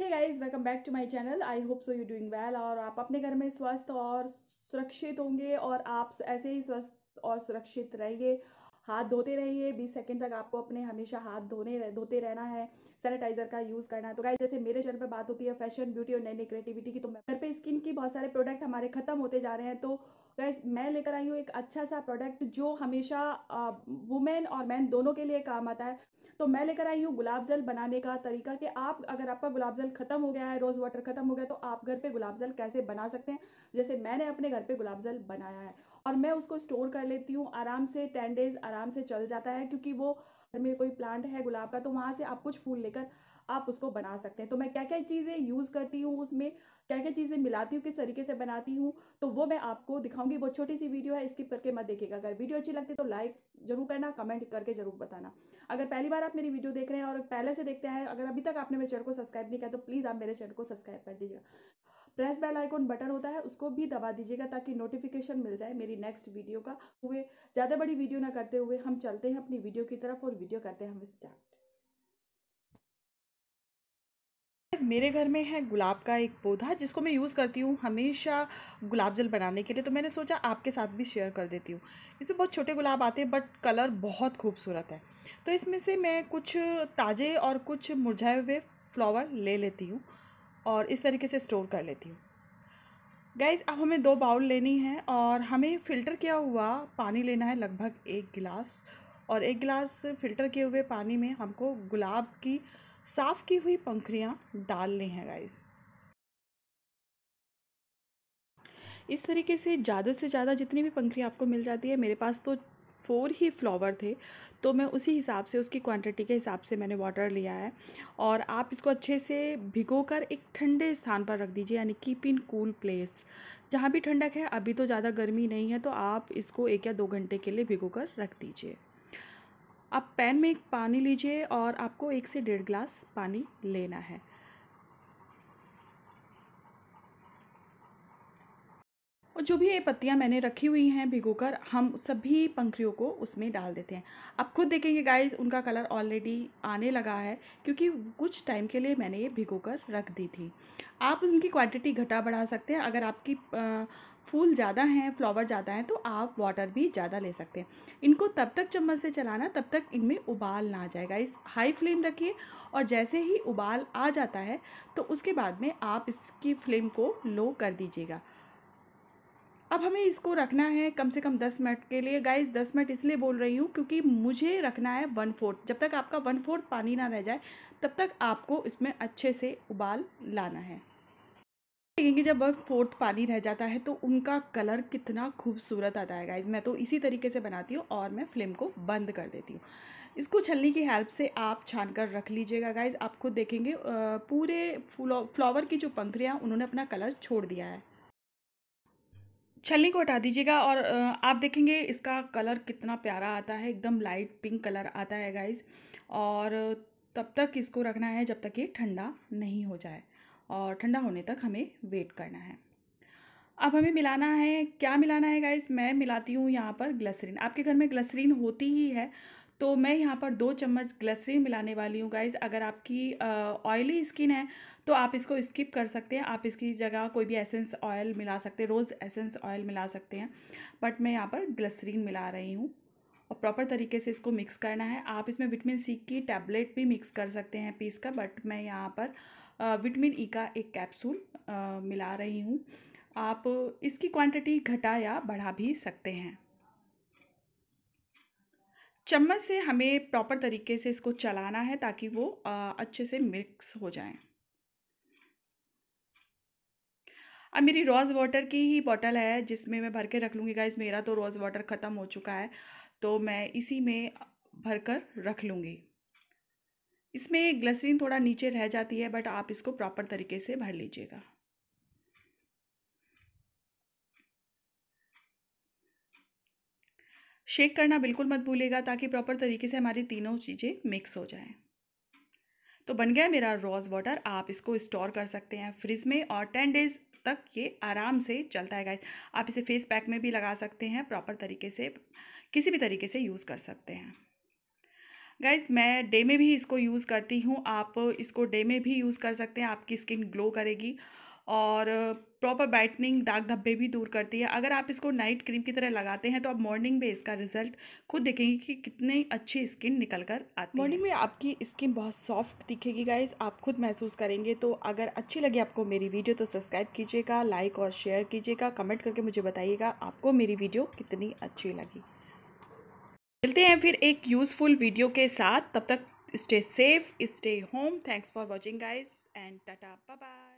है guys welcome back to my channel I hope so you doing well और आप अपने घर में स्वस्थ और सुरक्षित होंगे और आप ऐसे ही स्वस्थ और सुरक्षित रहिए हाथ धोते रहिए 20 सेकंड तक आपको अपने हमेशा हाथ धोने रह, धोते रहना है सैनिटाइजर का यूज़ करना है तो गाइज जैसे मेरे चैनल पर बात होती है फैशन ब्यूटी और नई नई क्रिएटिविटी की तो घर पे स्किन की बहुत सारे प्रोडक्ट हमारे खत्म होते जा रहे हैं तो मैं लेकर आई हूँ एक अच्छा सा प्रोडक्ट जो हमेशा वुमेन और मैन दोनों के लिए काम आता है तो मैं लेकर आई हूँ गुलाब जल बनाने का तरीका कि आप अगर आपका गुलाब जल खत्म हो गया है रोज़ वाटर खत्म हो गया तो आप घर पे गुलाब जल कैसे बना सकते हैं जैसे मैंने अपने घर पे गुलाब जल बनाया है और मैं उसको स्टोर कर लेती हूँ आराम से टेन डेज आराम से चल जाता है क्योंकि वो में कोई प्लांट है गुलाब का तो वहां से आप कुछ फूल लेकर आप उसको बना सकते हैं तो मैं क्या क्या चीज़ें यूज़ करती हूँ उसमें क्या क्या चीज़ें मिलाती हूँ किस तरीके से बनाती हूँ तो वो मैं आपको दिखाऊंगी वो छोटी सी वीडियो है स्किप करके मत देखिएगा अगर वीडियो अच्छी लगती है तो लाइक जरूर करना कमेंट करके जरूर बताना अगर पहली बार आप मेरी वीडियो देख रहे हैं और पहले से देखते हैं अगर अभी तक आपने मेरे चैनल को सब्सक्राइब नहीं किया तो प्लीज़ आप मेरे चैनल को सब्सक्राइब कर दीजिएगा प्रेस बेल आइकॉन बटन होता है उसको भी दबा दीजिएगा ताकि नोटिफिकेशन मिल जाए मेरी नेक्स्ट वीडियो का हुए ज़्यादा बड़ी वीडियो ना करते हुए हम चलते हैं अपनी वीडियो की तरफ और वीडियो करते हैं हम स्टार्ट मेरे घर में है गुलाब का एक पौधा जिसको मैं यूज़ करती हूँ हमेशा गुलाब जल बनाने के लिए तो मैंने सोचा आपके साथ भी शेयर कर देती हूँ इसमें बहुत छोटे गुलाब आते हैं बट कलर बहुत खूबसूरत है तो इसमें से मैं कुछ ताज़े और कुछ मुरझाए हुए फ्लावर ले लेती हूँ और इस तरीके से स्टोर कर लेती हूँ गैस अब हमें दो बाउल लेनी है और हमें फ़िल्टर किया हुआ पानी लेना है लगभग एक गिलास और एक गिलास फ़िल्टर किए हुए पानी में हमको गुलाब की साफ़ की हुई पंखुड़ियाँ डालनी हैं गाइस इस तरीके से ज़्यादा से ज़्यादा जितनी भी पंखड़ी आपको मिल जाती है मेरे पास तो फोर ही फ्लावर थे तो मैं उसी हिसाब से उसकी क्वांटिटी के हिसाब से मैंने वाटर लिया है और आप इसको अच्छे से भिगो कर एक ठंडे स्थान पर रख दीजिए यानी कीप इन कूल प्लेस जहाँ भी ठंडक है अभी तो ज़्यादा गर्मी नहीं है तो आप इसको एक या दो घंटे के लिए भिगो कर रख दीजिए आप पैन में एक पानी लीजिए और आपको एक से डेढ़ ग्लास पानी लेना है और जो भी ये पत्तियाँ मैंने रखी हुई हैं भिगोकर हम सभी पंखड़ियों को उसमें डाल देते हैं आप खुद देखेंगे गाइस उनका कलर ऑलरेडी आने लगा है क्योंकि कुछ टाइम के लिए मैंने ये भिगो कर रख दी थी आप उनकी क्वांटिटी घटा बढ़ा सकते हैं अगर आपकी फूल ज़्यादा हैं फ्लावर ज़्यादा हैं तो आप वाटर भी ज़्यादा ले सकते हैं इनको तब तक चम्मच से चलाना तब तक इनमें उबाल ना आ जाएगा इस हाई फ्लेम रखिए और जैसे ही उबाल आ जाता है तो उसके बाद में आप इसकी फ्लेम को लो कर दीजिएगा अब हमें इसको रखना है कम से कम दस मिनट के लिए गाइस दस मिनट इसलिए बोल रही हूँ क्योंकि मुझे रखना है वन फोर्थ जब तक आपका वन फोर्थ पानी ना रह जाए तब तक आपको इसमें अच्छे से उबाल लाना है देखेंगे जब वन फोर्थ पानी रह जाता है तो उनका कलर कितना खूबसूरत आता है गाइज़ मैं तो इसी तरीके से बनाती हूँ और मैं फ्लेम को बंद कर देती हूँ इसको छलनी की हेल्प से आप छान कर रख लीजिएगा गाइज़ आप खुद देखेंगे पूरे फ्लावर की जो पंखड़ियाँ उन्होंने अपना कलर छोड़ दिया है छलनी को हटा दीजिएगा और आप देखेंगे इसका कलर कितना प्यारा आता है एकदम लाइट पिंक कलर आता है गाइस और तब तक इसको रखना है जब तक ये ठंडा नहीं हो जाए और ठंडा होने तक हमें वेट करना है अब हमें मिलाना है क्या मिलाना है गाइस मैं मिलाती हूँ यहाँ पर ग्लसरीन आपके घर में ग्लसरीन होती ही है तो मैं यहाँ पर दो चम्मच ग्लसरीन मिलाने वाली हूँ गाइज़ अगर आपकी ऑयली स्किन है तो आप इसको स्किप कर सकते हैं आप इसकी जगह कोई भी एसेंस ऑयल मिला सकते हैं रोज़ एसेंस ऑयल मिला सकते हैं बट मैं यहाँ पर ग्लसरीन मिला रही हूँ और प्रॉपर तरीके से इसको मिक्स करना है आप इसमें विटामिन सी की टैबलेट भी मिक्स कर सकते हैं पीस का बट मैं यहाँ पर विटामिन ई e का एक कैप्सूल मिला रही हूँ आप इसकी क्वांटिटी घटा या बढ़ा भी सकते हैं चम्मच से हमें प्रॉपर तरीके से इसको चलाना है ताकि वो अच्छे से मिक्स हो जाए अब मेरी रोज़ वाटर की ही बॉटल है जिसमें मैं भर के रख लूँगी गाइज मेरा तो रोज़ वाटर ख़त्म हो चुका है तो मैं इसी में भर कर रख लूँगी इसमें ग्लसरीन थोड़ा नीचे रह जाती है बट आप इसको प्रॉपर तरीके से भर लीजिएगा शेक करना बिल्कुल मत भूलेगा ताकि प्रॉपर तरीके से हमारी तीनों चीज़ें मिक्स हो जाएं तो बन गया मेरा रोज़ वाटर आप इसको स्टोर कर सकते हैं फ्रिज में और टेन डेज़ तक ये आराम से चलता है गाइस आप इसे फेस पैक में भी लगा सकते हैं प्रॉपर तरीके से किसी भी तरीके से यूज़ कर सकते हैं गाइज मैं डे में भी इसको यूज़ करती हूँ आप इसको डे में भी यूज़ कर सकते हैं आपकी स्किन ग्लो करेगी और प्रॉपर ब्राइटनिंग दाग धब्बे भी दूर करती है अगर आप इसको नाइट क्रीम की तरह लगाते हैं तो आप मॉर्निंग में इसका रिजल्ट खुद देखेंगे कि कितनी अच्छी स्किन निकल कर आती मॉर्निंग में आपकी स्किन बहुत सॉफ्ट दिखेगी गाइज आप खुद महसूस करेंगे तो अगर अच्छी लगी आपको मेरी वीडियो तो सब्सक्राइब कीजिएगा लाइक और शेयर कीजिएगा कमेंट करके मुझे बताइएगा आपको मेरी वीडियो कितनी अच्छी लगी मिलते हैं फिर एक यूज़फुल वीडियो के साथ तब तक stay safe stay home thanks for watching guys and tata bye